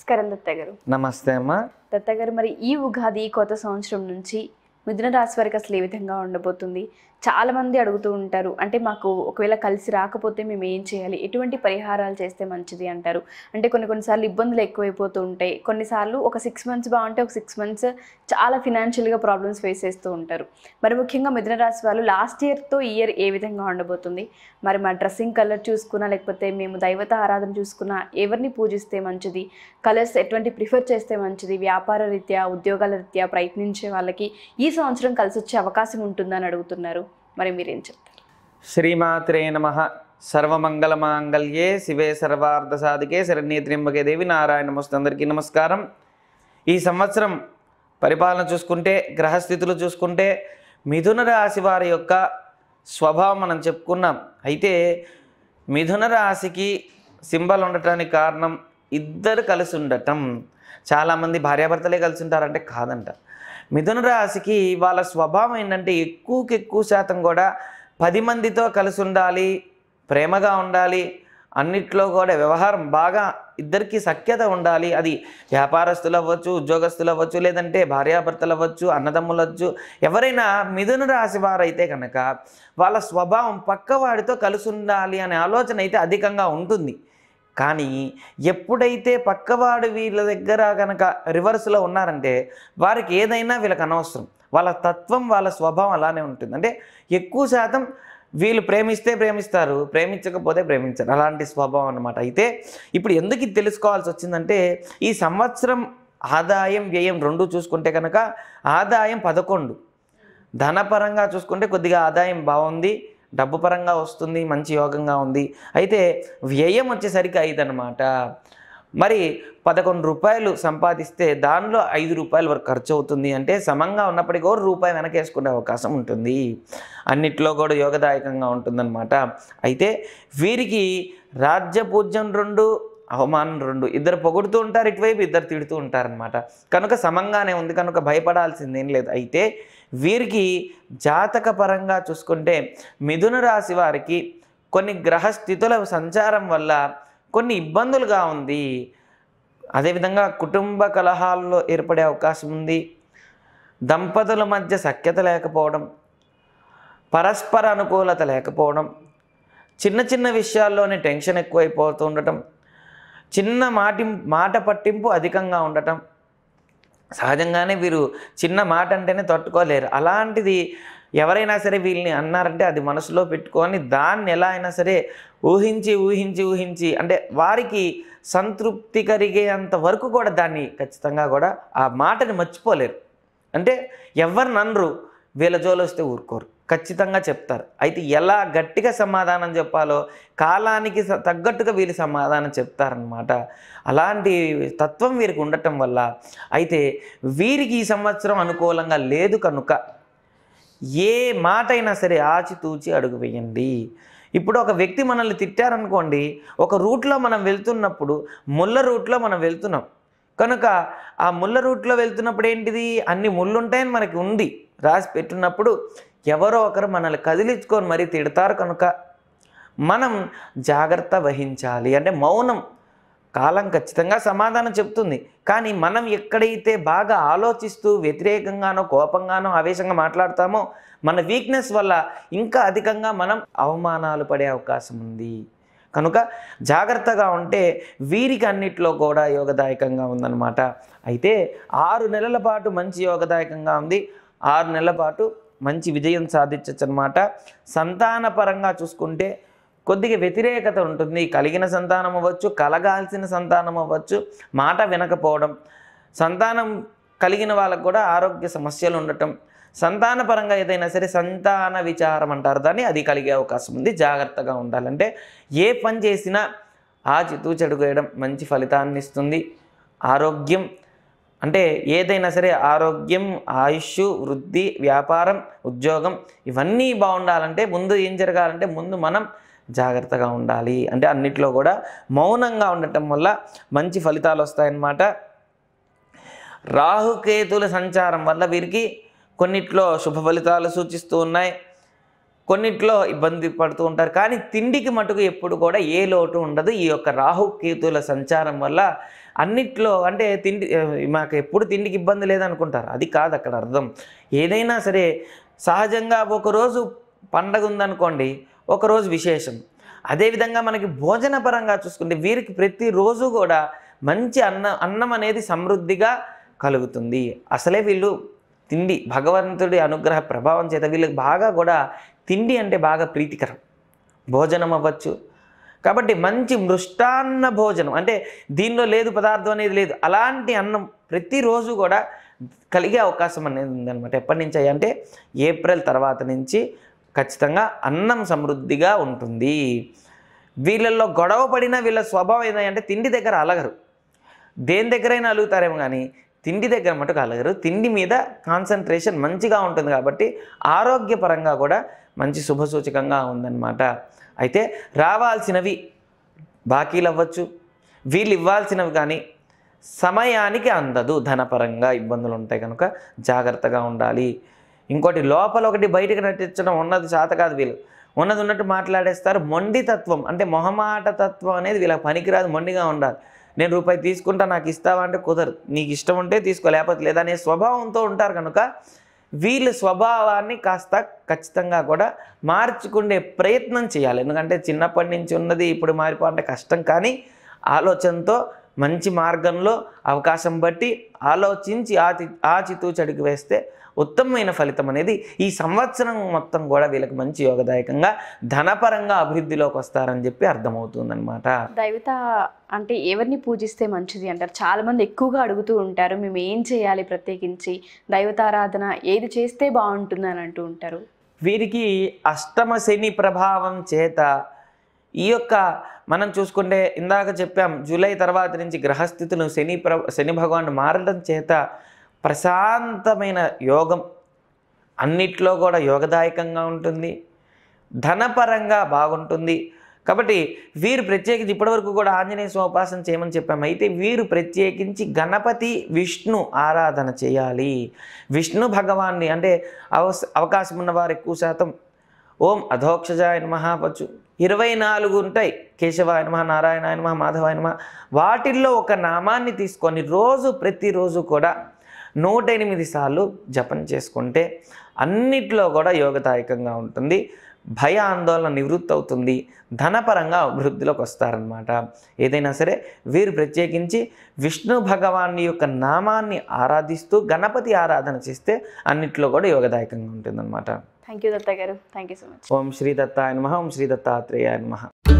నమస్కారం దత్త గారు నమస్తే అమ్మ దత్త గారు మరి ఈ ఉగాది కొత్త సంవత్సరం నుంచి మిథున రాశి వారికి అసలు ఏ విధంగా ఉండబోతుంది చాలామంది అడుగుతూ ఉంటారు అంటే మాకు ఒకవేళ కలిసి రాకపోతే మేము ఏం చేయాలి ఎటువంటి పరిహారాలు చేస్తే మంచిది అంటారు అంటే కొన్ని కొన్నిసార్లు ఇబ్బందులు ఎక్కువైపోతూ ఉంటాయి కొన్నిసార్లు ఒక సిక్స్ మంత్స్ బాగుంటే ఒక సిక్స్ మంత్స్ చాలా ఫినాన్షియల్గా ప్రాబ్లమ్స్ ఫేస్ చేస్తూ ఉంటారు మరి ముఖ్యంగా మిథున రాశి వాళ్ళు లాస్ట్ ఇయర్తో ఇయర్ ఏ విధంగా ఉండబోతుంది మరి మా డ్రెస్సింగ్ కలర్ చూసుకున్నా లేకపోతే మేము దైవత ఆరాధన చూసుకున్నా ఎవరిని పూజిస్తే మంచిది కలర్స్ ఎటువంటి ప్రిఫర్ చేస్తే మంచిది వ్యాపార రీత్యా ఉద్యోగాల రీత్యా ప్రయత్నించే వాళ్ళకి ఈ సంవత్సరం కలిసి వచ్చే అవకాశం ఉంటుందని అడుగుతున్నారు మరి మీరేం చెప్తారు శ్రీమాత్రే నమ సర్వమంగళమాంగళ్యే శివే సర్వార్థ సాధికే శరణ్య త్రింబకే దేవి నారాయణ మస్తు అందరికీ నమస్కారం ఈ సంవత్సరం పరిపాలన చూసుకుంటే గ్రహస్థితులు చూసుకుంటే మిథున రాశి వారి యొక్క స్వభావం మనం చెప్పుకున్నాం అయితే మిథున రాశికి సింబల్ ఉండటానికి కారణం ఇద్దరు కలిసి ఉండటం చాలామంది భార్యాభర్తలే కలిసి ఉంటారంటే కాదంట మిథున రాశికి వాళ్ళ స్వభావం ఏంటంటే ఎక్కువకి ఎక్కువ శాతం కూడా పది మందితో కలిసి ఉండాలి ప్రేమగా ఉండాలి అన్నిట్లో కూడా వ్యవహారం బాగా ఇద్దరికి సఖ్యత ఉండాలి అది వ్యాపారస్తులు అవ్వచ్చు ఉద్యోగస్తులు అవ్వచ్చు లేదంటే భార్యాభర్తలు అవ్వచ్చు అన్నదమ్ములు అవ్వచ్చు ఎవరైనా మిథున రాశి వారైతే కనుక వాళ్ళ స్వభావం పక్కవాడితో కలిసి ఉండాలి అనే ఆలోచన అయితే అధికంగా ఉంటుంది కానీ ఎప్పుడైతే పక్కవాడు వీళ్ళ దగ్గర కనుక రివర్స్లో ఉన్నారంటే వారికి ఏదైనా వీళ్ళకి అనవసరం వాళ్ళ తత్వం వాళ్ళ స్వభావం అలానే ఉంటుంది అంటే ఎక్కువ శాతం వీళ్ళు ప్రేమిస్తే ప్రేమిస్తారు ప్రేమించకపోతే ప్రేమించరు అలాంటి స్వభావం అనమాట అయితే ఇప్పుడు ఎందుకు ఇది తెలుసుకోవాల్సి వచ్చిందంటే ఈ సంవత్సరం ఆదాయం వ్యయం రెండు చూసుకుంటే కనుక ఆదాయం పదకొండు ధనపరంగా చూసుకుంటే కొద్దిగా ఆదాయం బాగుంది డబ్బు పరంగా వస్తుంది మంచి యోగంగా ఉంది అయితే వ్యయం వచ్చేసరికి ఐదు అనమాట మరి పదకొండు రూపాయలు సంపాదిస్తే దానిలో ఐదు రూపాయల వరకు ఖర్చు అవుతుంది అంటే సమంగా ఉన్నప్పటికీ కూడా రూపాయి వెనకేసుకునే అవకాశం ఉంటుంది అన్నిట్లో కూడా యోగదాయకంగా ఉంటుందన్నమాట అయితే వీరికి రాజ్య పూజ్యం రెండు అవమానం రెండు ఇద్దరు పొగుడుతూ ఉంటారు ఇటువైపు ఇద్దరు తిడుతూ ఉంటారనమాట కనుక సమంగానే ఉంది కనుక భయపడాల్సిందేం లేదు అయితే వీరికి జాతక పరంగా చూసుకుంటే మిథున రాశి వారికి కొన్ని గ్రహస్థితుల సంచారం వల్ల కొన్ని ఇబ్బందులుగా ఉంది అదేవిధంగా కుటుంబ కలహాల్లో ఏర్పడే అవకాశం ఉంది దంపతుల మధ్య సఖ్యత లేకపోవడం పరస్పర అనుకూలత లేకపోవడం చిన్న చిన్న విషయాల్లోనే టెన్షన్ ఎక్కువైపోతూ ఉండటం చిన్న మాటి మాట పట్టింపు అధికంగా ఉండటం సహజంగానే వీరు చిన్న మాట అంటేనే తట్టుకోలేరు అలాంటిది ఎవరైనా సరే వీళ్ళని అన్నారంటే అది మనసులో పెట్టుకొని దాన్ని ఎలా అయినా సరే ఊహించి ఊహించి ఊహించి అంటే వారికి సంతృప్తి కలిగేంత వరకు కూడా దాన్ని ఖచ్చితంగా కూడా ఆ మాటని మర్చిపోలేరు అంటే ఎవరు నన్రు వీళ్ళ జోలొస్తే ఊరుకోరు ఖచ్చితంగా చెప్తారు అయితే ఎలా గట్టిగా సమాధానం చెప్పాలో కాలానికి తగ్గట్టుగా వీళ్ళు సమాధానం చెప్తారనమాట అలాంటి తత్వం వీరికి ఉండటం వల్ల అయితే వీరికి ఈ సంవత్సరం అనుకూలంగా లేదు కనుక ఏ మాట అయినా సరే ఆచితూచి అడుగు వేయండి ఇప్పుడు ఒక వ్యక్తి మనల్ని తిట్టారనుకోండి ఒక రూట్లో మనం వెళ్తున్నప్పుడు ముళ్ళ రూట్లో మనం వెళ్తున్నాం కనుక ఆ ముళ్ళ రూట్లో వెళ్తున్నప్పుడు ఏంటిది అన్ని ముళ్ళు ఉంటాయని మనకి ఉంది రాసి పెట్టున్నప్పుడు ఎవరో ఒకరు మనల్ని కదిలించుకొని మరీ తిడతారు కనుక మనం జాగ్రత్త వహించాలి అంటే మౌనం కాలం ఖచ్చితంగా సమాధానం చెప్తుంది కానీ మనం ఎక్కడైతే బాగా ఆలోచిస్తూ వ్యతిరేకంగానో కోపంగానో ఆవేశంగా మాట్లాడతామో మన వీక్నెస్ వల్ల ఇంకా అధికంగా మనం అవమానాలు పడే అవకాశం ఉంది కనుక జాగ్రత్తగా ఉంటే వీరికి అన్నిట్లో కూడా యోగదాయకంగా ఉందన్నమాట అయితే ఆరు నెలల పాటు మంచి యోగదాయకంగా ఉంది ఆరు నెలల పాటు మంచి విజయం సాధించచ్చు అనమాట సంతానపరంగా చూసుకుంటే కొద్దిగా వ్యతిరేకత ఉంటుంది కలిగిన సంతానం అవ్వచ్చు కలగాల్సిన సంతానం అవ్వచ్చు మాట వినకపోవడం సంతానం కలిగిన వాళ్ళకు కూడా ఆరోగ్య సమస్యలు ఉండటం సంతానపరంగా ఏదైనా సరే సంతాన విచారం అంటారు దాన్ని అది కలిగే అవకాశం ఉంది జాగ్రత్తగా ఉండాలంటే ఏ పని చేసినా ఆచితూచి వేయడం మంచి ఫలితాన్ని ఇస్తుంది ఆరోగ్యం అంటే ఏదైనా సరే ఆరోగ్యం ఆయుష్ వృద్ధి వ్యాపారం ఉద్యోగం ఇవన్నీ బాగుండాలంటే ముందు ఏం జరగాలంటే ముందు మనం జాగ్రత్తగా ఉండాలి అంటే అన్నిట్లో కూడా మౌనంగా ఉండటం వల్ల మంచి ఫలితాలు వస్తాయన్నమాట రాహుకేతుల సంచారం వల్ల వీరికి కొన్నిట్లో శుభ ఫలితాలు సూచిస్తూ ఉన్నాయి కొన్నిట్లో ఇబ్బంది పడుతూ ఉంటారు కానీ తిండికి మటుకు ఎప్పుడు కూడా ఏ లోటు ఉండదు ఈ యొక్క రాహు సంచారం వల్ల అన్నిట్లో అంటే తిండి మాకు ఎప్పుడు తిండికి ఇబ్బంది లేదనుకుంటారు అది కాదు అక్కడ అర్థం ఏదైనా సరే సహజంగా ఒకరోజు పండగ ఉందనుకోండి ఒకరోజు విశేషం అదేవిధంగా మనకి భోజన పరంగా చూసుకుంటే వీరికి ప్రతిరోజు కూడా మంచి అన్న అన్నం అనేది సమృద్ధిగా కలుగుతుంది అసలే వీళ్ళు తిండి భగవంతుడి అనుగ్రహ ప్రభావం చేత వీళ్ళకి బాగా కూడా తిండి అంటే బాగా ప్రీతికరం భోజనం అవ్వచ్చు కాబట్టి మంచి మృష్టాన్న భోజనం అంటే దీనిలో లేదు పదార్థం అనేది లేదు అలాంటి అన్నం ప్రతిరోజు కూడా కలిగే అవకాశం అనేది ఉందన్నమాట ఎప్పటి నుంచి అంటే ఏప్రిల్ తర్వాత నుంచి ఖచ్చితంగా అన్నం సమృద్ధిగా ఉంటుంది వీళ్ళల్లో గొడవ పడిన వీళ్ళ స్వభావం ఏంటంటే తిండి దగ్గర అలగరు దేని దగ్గరైనా అలుగుతారేమో కానీ తిండి దగ్గర మటుకు కలగరు తిండి మీద కాన్సన్ట్రేషన్ మంచిగా ఉంటుంది కాబట్టి ఆరోగ్యపరంగా కూడా మంచి శుభసూచకంగా ఉందన్నమాట అయితే రావాల్సినవి బాకీలు అవ్వచ్చు వీళ్ళు ఇవ్వాల్సినవి కానీ సమయానికి అందదు ధనపరంగా ఇబ్బందులు ఉంటాయి కనుక జాగ్రత్తగా ఉండాలి ఇంకోటి లోపల ఒకటి బయటకు నటించడం ఉన్నది చేత కాదు వీళ్ళు ఉన్నది ఉన్నట్టు మాట్లాడేస్తారు మొండితత్వం అంటే మొహమాట తత్వం అనేది వీళ్ళకి పనికిరాదు మొండిగా ఉండాలి నేను రూపాయి తీసుకుంటా నాకు ఇస్తావా అంటే కుదరదు నీకు ఇష్టం ఉంటే తీసుకో లేకపోతే లేదా అనే స్వభావంతో ఉంటారు కనుక వీళ్ళ స్వభావాన్ని కాస్త ఖచ్చితంగా కూడా మార్చుకునే ప్రయత్నం చేయాలి ఎందుకంటే చిన్నప్పటి నుంచి ఉన్నది ఇప్పుడు మారిపో అంటే కష్టం కానీ ఆలోచనతో మంచి మార్గంలో అవకాశం బట్టి ఆలోచించి ఆచి చడికి వేస్తే ఉత్తమమైన ఫలితం అనేది ఈ సంవత్సరం మొత్తం కూడా వీళ్ళకి మంచి యోగదాయకంగా ధనపరంగా అభివృద్ధిలోకి వస్తారని చెప్పి అనమాట దైవత అంటే ఎవరిని పూజిస్తే మంచిది అంటారు చాలామంది ఎక్కువగా అడుగుతూ ఉంటారు మేము ఏం చేయాలి ప్రత్యేకించి దైవతారాధన ఏది చేస్తే బాగుంటుంది అని అంటూ ఉంటారు వీరికి అష్టమ శని ప్రభావం చేత ఈ యొక్క మనం చూసుకుంటే ఇందాక చెప్పాం జూలై తర్వాత నుంచి గ్రహస్థితులు శని ప్ర శని భగవాను మారడం చేత ప్రశాంతమైన యోగం అన్నిట్లో కూడా యోగదాయకంగా ఉంటుంది ధనపరంగా బాగుంటుంది కాబట్టి వీరు ప్రత్యేకించి ఇప్పటివరకు కూడా ఆంజనేయ ఉపాసన చేయమని చెప్పాము అయితే వీరు ప్రత్యేకించి గణపతి విష్ణు ఆరాధన చేయాలి విష్ణు భగవాన్ని అంటే అవకాశం ఉన్నవారు ఎక్కువ శాతం ఓం అధోక్షజాయన్ మహాపచు ఇరవై నాలుగు ఉంటాయి కేశవాయ నమ నారాయణాయ వాటిల్లో ఒక నామాన్ని తీసుకొని రోజు ప్రతిరోజు కూడా నూట ఎనిమిది సార్లు జపం చేసుకుంటే అన్నిట్లో కూడా యోగదాయకంగా ఉంటుంది భయ ఆందోళన నివృత్తి అవుతుంది ధనపరంగా అభివృద్ధిలోకి వస్తారనమాట ఏదైనా సరే వీరు ప్రత్యేకించి విష్ణు భగవాన్ని యొక్క నామాన్ని ఆరాధిస్తూ గణపతి ఆరాధన చేస్తే అన్నిట్లో కూడా యోగదాయకంగా ఉంటుందన్నమాట థ్యాంక్ యూ దత్త గారు thank you so much Om Shri దత్తాయ నమ ఓం శ్రీ దత్తాత్రేయాయ నమ